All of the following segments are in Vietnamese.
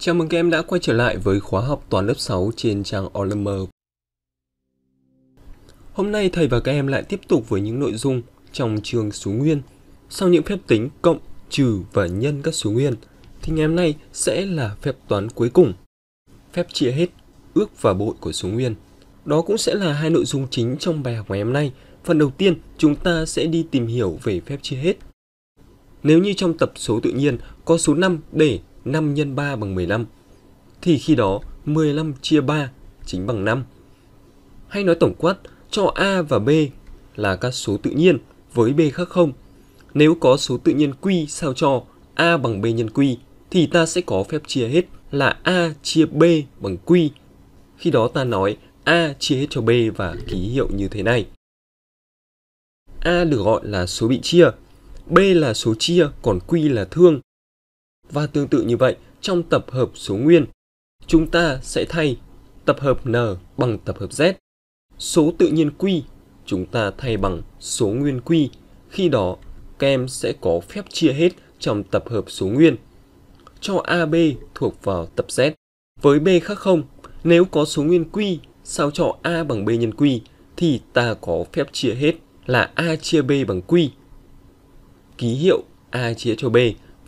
Chào mừng các em đã quay trở lại với khóa học toán lớp 6 trên trang Olimer. Hôm nay thầy và các em lại tiếp tục với những nội dung trong trường số nguyên. Sau những phép tính cộng, trừ và nhân các số nguyên, thì ngày hôm nay sẽ là phép toán cuối cùng. Phép chia hết, ước và bội của số nguyên. Đó cũng sẽ là hai nội dung chính trong bài học ngày hôm nay. Phần đầu tiên, chúng ta sẽ đi tìm hiểu về phép chia hết. Nếu như trong tập số tự nhiên có số 5 để 5 x 3 bằng 15, thì khi đó 15 chia 3 chính bằng 5. Hay nói tổng quát, cho A và B là các số tự nhiên với B khác không. Nếu có số tự nhiên Q sao cho A bằng B nhân Q thì ta sẽ có phép chia hết là A chia B bằng Q. Khi đó ta nói A chia hết cho B và ký hiệu như thế này. A được gọi là số bị chia, B là số chia, còn Q là thương. Và tương tự như vậy, trong tập hợp số nguyên, chúng ta sẽ thay tập hợp n bằng tập hợp z. Số tự nhiên q chúng ta thay bằng số nguyên q. Khi đó, các em sẽ có phép chia hết trong tập hợp số nguyên. Cho AB thuộc vào tập Z. Với B khác không, nếu có số nguyên Q sao cho A bằng B nhân Q thì ta có phép chia hết là A chia B bằng Q. Ký hiệu A chia cho B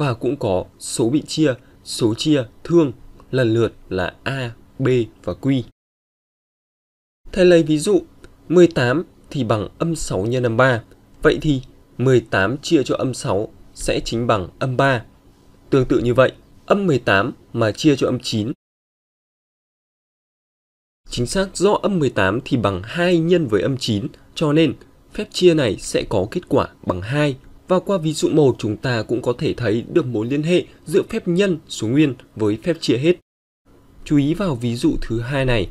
và cũng có số bị chia, số chia, thương lần lượt là A, B và Q. Thầy lấy ví dụ 18 thì bằng âm 6 nhân âm 3. Vậy thì 18 chia cho âm 6 sẽ chính bằng âm 3. Tương tự như vậy, âm 18 mà chia cho âm 9. Chính xác do âm 18 thì bằng 2 nhân với âm 9, cho nên phép chia này sẽ có kết quả bằng 2 và qua ví dụ 1 chúng ta cũng có thể thấy được mối liên hệ giữa phép nhân số nguyên với phép chia hết. Chú ý vào ví dụ thứ hai này.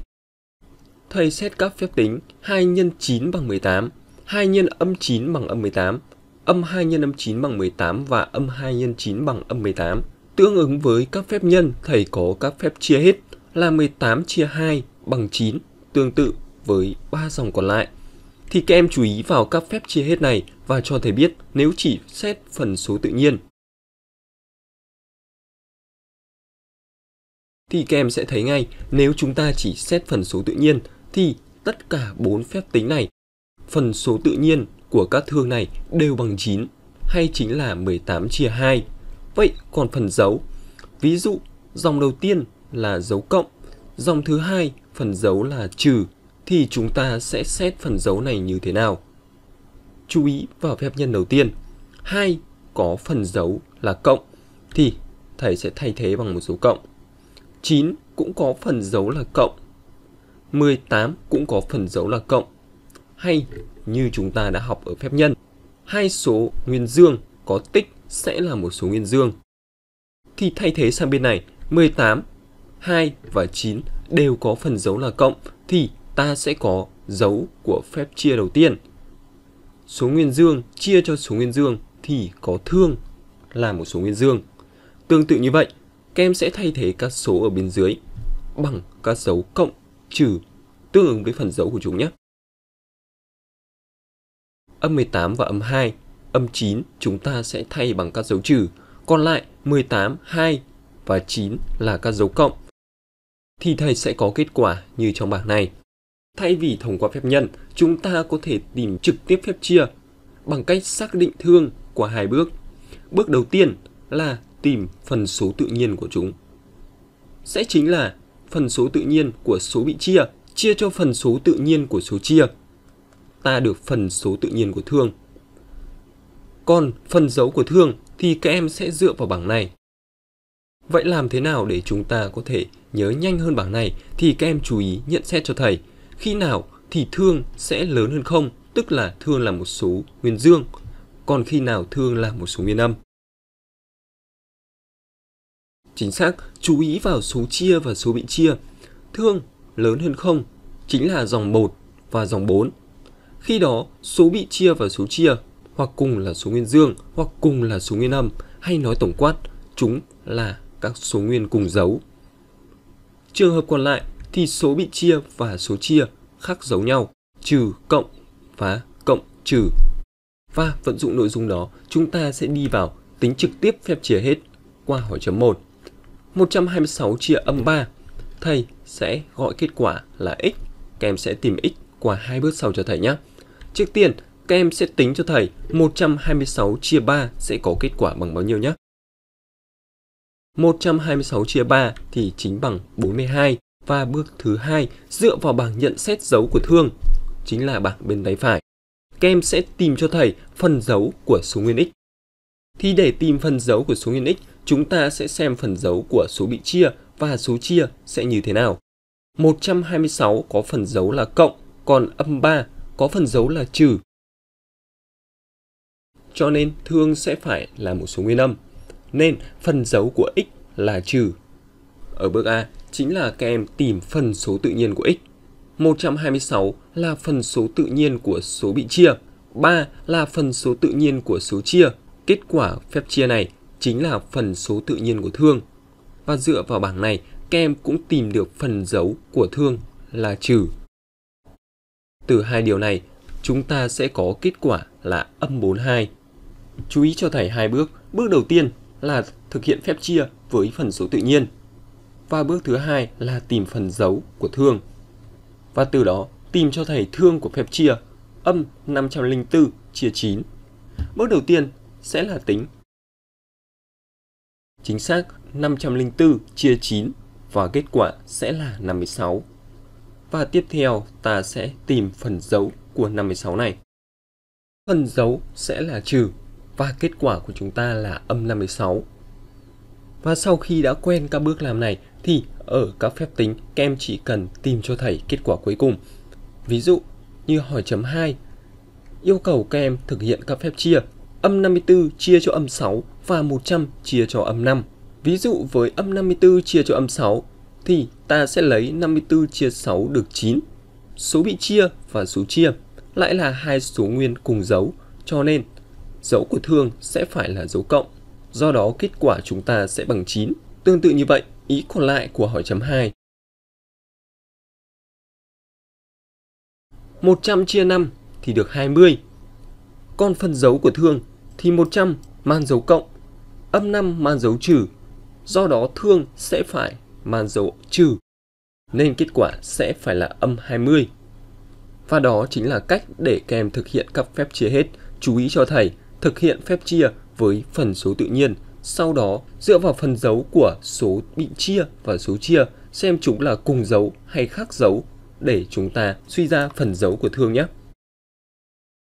Thầy xét các phép tính 2 x 9 bằng 18, 2 x âm 9 bằng âm 18, âm 2 x âm 9 bằng 18 và âm 2 x 9 bằng âm 18. Tương ứng với các phép nhân, thầy có các phép chia hết là 18 chia 2 bằng 9, tương tự với 3 dòng còn lại. Thì các em chú ý vào các phép chia hết này và cho thấy biết nếu chỉ xét phần số tự nhiên. Thì các em sẽ thấy ngay, nếu chúng ta chỉ xét phần số tự nhiên thì tất cả bốn phép tính này, phần số tự nhiên của các thương này đều bằng 9 hay chính là 18 chia 2. Vậy còn phần dấu, ví dụ dòng đầu tiên là dấu cộng, dòng thứ hai phần dấu là trừ thì chúng ta sẽ xét phần dấu này như thế nào? chú ý vào phép nhân đầu tiên. Hai có phần dấu là cộng thì thầy sẽ thay thế bằng một số cộng. 9 cũng có phần dấu là cộng. 18 cũng có phần dấu là cộng. Hay như chúng ta đã học ở phép nhân, hai số nguyên dương có tích sẽ là một số nguyên dương. Thì thay thế sang bên này, 18, 2 và 9 đều có phần dấu là cộng thì ta sẽ có dấu của phép chia đầu tiên số nguyên dương chia cho số nguyên dương thì có thương là một số nguyên dương. Tương tự như vậy, các em sẽ thay thế các số ở bên dưới bằng các dấu cộng, trừ tương ứng với phần dấu của chúng nhé. Âm 18 và âm 2, âm 9 chúng ta sẽ thay bằng các dấu trừ, còn lại 18, 2 và 9 là các dấu cộng. Thì thầy sẽ có kết quả như trong bảng này. Thay vì thông qua phép nhân, chúng ta có thể tìm trực tiếp phép chia bằng cách xác định thương của hai bước. Bước đầu tiên là tìm phần số tự nhiên của chúng. Sẽ chính là phần số tự nhiên của số bị chia chia cho phần số tự nhiên của số chia. Ta được phần số tự nhiên của thương. Còn phần dấu của thương thì các em sẽ dựa vào bảng này. Vậy làm thế nào để chúng ta có thể nhớ nhanh hơn bảng này thì các em chú ý nhận xét cho thầy khi nào thì thương sẽ lớn hơn không, tức là thương là một số nguyên dương, còn khi nào thương là một số nguyên âm. Chính xác, chú ý vào số chia và số bị chia. Thương lớn hơn không chính là dòng 1 và dòng 4. Khi đó, số bị chia và số chia hoặc cùng là số nguyên dương hoặc cùng là số nguyên âm hay nói tổng quát, chúng là các số nguyên cùng dấu. Trường hợp còn lại, thì số bị chia và số chia khác giống nhau, trừ, cộng và cộng trừ. Và vận dụng nội dung đó, chúng ta sẽ đi vào tính trực tiếp phép chia hết qua hỏi chấm 1. 126 chia âm 3, thầy sẽ gọi kết quả là x. Các em sẽ tìm x qua hai bước sau cho thầy nhé. Trước tiên, các em sẽ tính cho thầy 126 chia 3 sẽ có kết quả bằng bao nhiêu nhé. 126 chia 3 thì chính bằng 42 và bước thứ hai dựa vào bảng nhận xét dấu của thương, chính là bảng bên tay phải. Các em sẽ tìm cho thầy phần dấu của số nguyên x. Thì để tìm phần dấu của số nguyên x, chúng ta sẽ xem phần dấu của số bị chia và số chia sẽ như thế nào. 126 có phần dấu là cộng, còn âm 3 có phần dấu là trừ. Cho nên thương sẽ phải là một số nguyên âm. Nên phần dấu của x là trừ. Ở bước A, chính là các em tìm phần số tự nhiên của x. 126 là phần số tự nhiên của số bị chia, 3 là phần số tự nhiên của số chia. Kết quả phép chia này chính là phần số tự nhiên của thương. Và dựa vào bảng này, các em cũng tìm được phần dấu của thương là trừ. Từ hai điều này, chúng ta sẽ có kết quả là âm 42. Chú ý cho thầy hai bước. Bước đầu tiên là thực hiện phép chia với phần số tự nhiên và bước thứ hai là tìm phần dấu của thương. Và từ đó tìm cho thầy thương của phép chia âm 504 chia 9. Bước đầu tiên sẽ là tính. Chính xác 504 chia 9 và kết quả sẽ là 56. Và tiếp theo ta sẽ tìm phần dấu của 56 này. Phần dấu sẽ là trừ và kết quả của chúng ta là âm 56 và sau khi đã quen các bước làm này thì ở các phép tính các em chỉ cần tìm cho thầy kết quả cuối cùng. Ví dụ như hỏi chấm 2 yêu cầu các em thực hiện các phép chia âm 54 chia cho âm 6 và 100 chia cho âm 5. Ví dụ với âm 54 chia cho âm 6 thì ta sẽ lấy 54 chia 6 được 9. Số bị chia và số chia lại là hai số nguyên cùng dấu, cho nên dấu của thương sẽ phải là dấu cộng do đó kết quả chúng ta sẽ bằng 9. Tương tự như vậy, ý còn lại của hỏi chấm 2. 100 chia 5 thì được 20. Còn phân dấu của thương thì 100 mang dấu cộng, âm 5 mang dấu trừ. Do đó thương sẽ phải mang dấu trừ, nên kết quả sẽ phải là âm 20. Và đó chính là cách để kèm thực hiện các phép chia hết. Chú ý cho thầy, thực hiện phép chia với phần số tự nhiên. Sau đó, dựa vào phần dấu của số bị chia và số chia, xem chúng là cùng dấu hay khác dấu để chúng ta suy ra phần dấu của thương nhé.